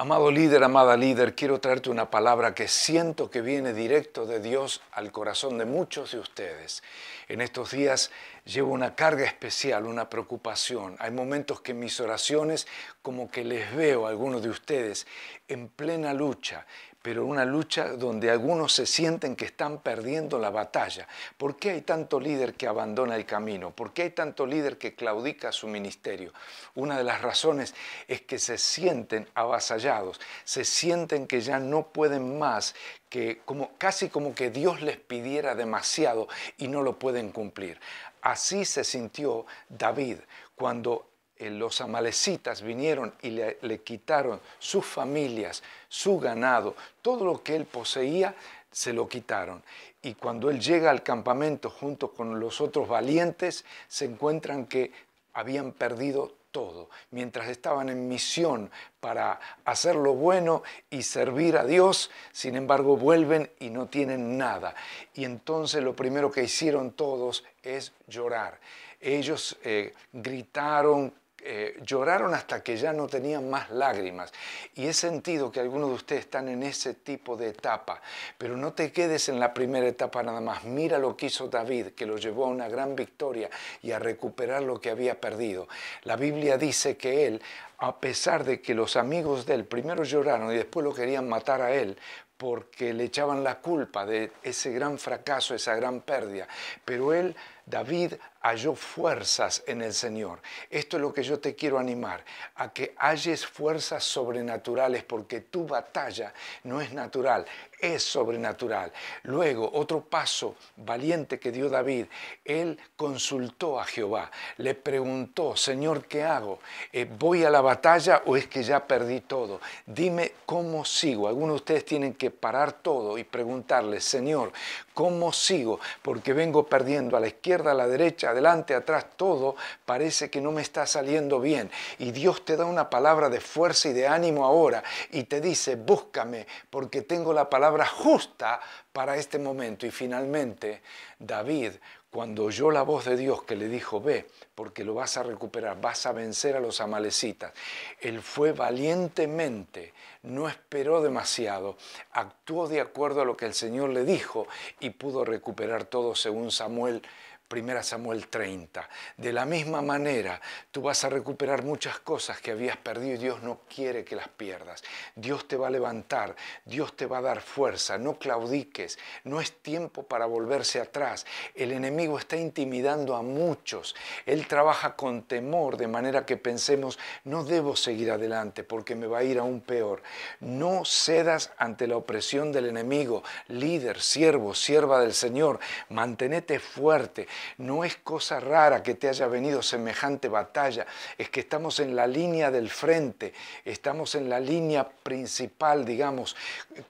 Amado líder, amada líder, quiero traerte una palabra que siento que viene directo de Dios al corazón de muchos de ustedes. En estos días llevo una carga especial, una preocupación. Hay momentos que mis oraciones como que les veo a algunos de ustedes en plena lucha, pero una lucha donde algunos se sienten que están perdiendo la batalla. ¿Por qué hay tanto líder que abandona el camino? ¿Por qué hay tanto líder que claudica su ministerio? Una de las razones es que se sienten avasallados, se sienten que ya no pueden más, que casi como que Dios les pidiera demasiado y no lo pueden cumplir. Así se sintió David cuando eh, los amalecitas vinieron y le, quitaron sus familias, su ganado, todo lo que él poseía, se lo quitaron. Y cuando él llega al campamento junto con los otros valientes, se encuentran que habían perdido todo. Mientras estaban en misión para hacer lo bueno y servir a Dios, sin embargo vuelven y no tienen nada. Y entonces lo primero que hicieron todos es llorar ellos eh, gritaron, eh, lloraron hasta que ya no tenían más lágrimas. Y he sentido que algunos de ustedes están en ese tipo de etapa, pero no te quedes en la primera etapa nada más. Mira lo que hizo David, que lo llevó a una gran victoria y a recuperar lo que había perdido. La Biblia dice que él, a pesar de que los amigos de él primero lloraron y después lo querían matar a él porque le echaban la culpa de ese gran fracaso, esa gran pérdida. Pero él, David, halló fuerzas en el Señor. Esto es lo que yo te quiero animar, a que halles fuerzas sobrenaturales, porque tu batalla no es natural, es sobrenatural. Luego, otro paso valiente que dio David, él consultó a Jehová, le preguntó, Señor, ¿qué hago? Eh, ¿Voy a la batalla o es que ya perdí todo? Dime cómo sigo. Algunos de ustedes tienen que parar todo y preguntarle, Señor, ¿cómo sigo? Porque vengo perdiendo a la izquierda, a la derecha, adelante, atrás, todo parece que no me está saliendo bien. Y Dios te da una palabra de fuerza y de ánimo ahora y te dice, búscame porque tengo la palabra justa para este momento. Y finalmente, David, cuando oyó la voz de Dios que le dijo, ve, porque lo vas a recuperar, vas a vencer a los amalecitas, él fue valientemente, no esperó demasiado, actuó de acuerdo a lo que el Señor le dijo y pudo recuperar todo según Samuel 1 Samuel 30. De la misma manera, tú vas a recuperar muchas cosas que habías perdido y Dios no quiere que las pierdas. Dios te va a levantar, Dios te va a dar fuerza, no claudiques, no es tiempo para volverse atrás. El enemigo está intimidando a muchos, él trabaja con temor de manera que pensemos, no debo seguir adelante porque me va a ir aún peor. No cedas ante la opresión del enemigo, líder, siervo, sierva del Señor, mantenete fuerte no es cosa rara que te haya venido semejante batalla, es que estamos en la línea del frente, estamos en la línea principal, digamos,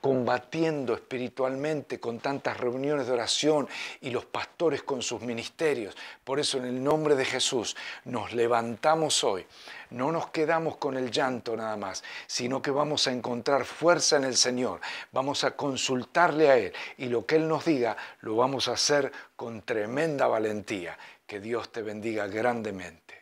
combatiendo espiritualmente con tantas reuniones de oración y los pastores con sus ministerios. Por eso en el nombre de Jesús nos levantamos hoy no nos quedamos con el llanto nada más, sino que vamos a encontrar fuerza en el Señor, vamos a consultarle a Él y lo que Él nos diga lo vamos a hacer con tremenda valentía. Que Dios te bendiga grandemente.